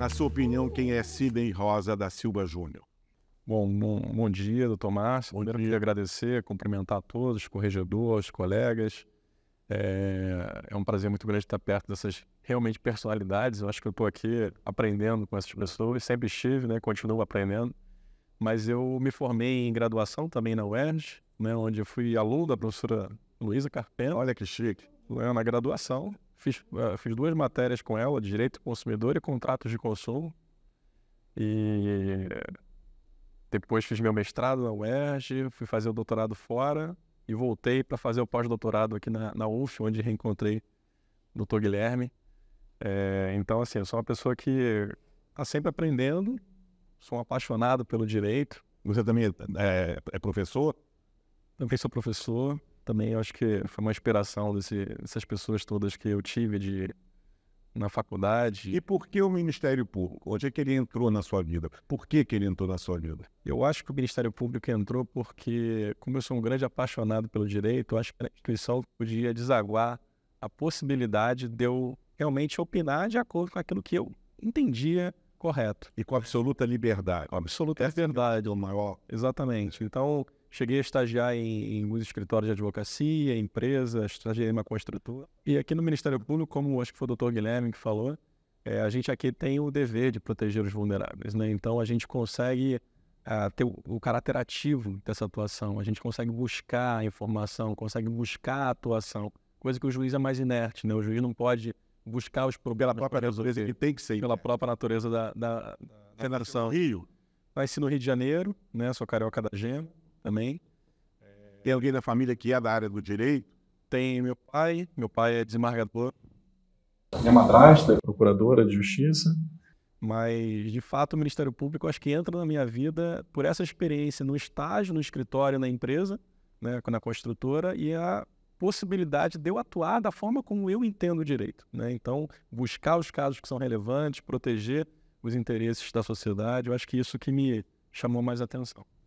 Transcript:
Na sua opinião, quem é Sidney Rosa da Silva Júnior? Bom, bom, bom dia, doutor Márcio. Bom Primeiro, dia. queria agradecer, cumprimentar a todos, corregedores, colegas. É, é um prazer muito grande estar perto dessas realmente personalidades. Eu acho que eu estou aqui aprendendo com essas pessoas. Sempre estive, né? Continuo aprendendo. Mas eu me formei em graduação também na UERJ, né? Onde eu fui aluno da professora Luísa Carpena. Olha que chique. Na graduação. Fiz, ah, fiz duas matérias com ela, Direito Consumidor e Contratos de Consumo. E depois fiz meu mestrado na UERJ, fui fazer o doutorado fora e voltei para fazer o pós-doutorado aqui na, na UF, onde reencontrei o doutor Guilherme. É, então, assim, eu sou uma pessoa que está sempre aprendendo, sou um apaixonado pelo direito. Você também é, é, é professor? Também sou professor também acho que foi uma inspiração desse, dessas pessoas todas que eu tive de na faculdade. E por que o Ministério Público? Onde é que ele entrou na sua vida? Por que, que ele entrou na sua vida? Eu acho que o Ministério Público entrou porque, como eu sou um grande apaixonado pelo direito, eu acho que a instituição podia desaguar a possibilidade de eu realmente opinar de acordo com aquilo que eu entendia correto. E com absoluta liberdade. Com absoluta liberdade. É o maior. Exatamente. Então, Cheguei a estagiar em, em alguns escritórios de advocacia, empresas, estagiei em uma construtora. E aqui no Ministério Público, como acho que foi o doutor Guilherme que falou, é, a gente aqui tem o dever de proteger os vulneráveis, né? Então a gente consegue ah, ter o, o, caráter ativo dessa atuação, a gente consegue buscar a informação, consegue buscar a atuação, coisa que o juiz é mais inerte, né? O juiz não pode buscar os problemas pela própria natureza que tem que ser pela né? própria natureza da, da, da, da Rio. Nasci no Rio de Janeiro, né? Sou carioca da gema também. É. Tem alguém da família que é da área do direito? Tem meu pai, meu pai é desembargador. Minha é madrasta é procuradora de justiça. Mas, de fato, o Ministério Público acho que entra na minha vida por essa experiência no estágio, no escritório, na empresa, né, na construtora, e a possibilidade de eu atuar da forma como eu entendo o direito. Né? Então, buscar os casos que são relevantes, proteger os interesses da sociedade, eu acho que isso que me chamou mais atenção.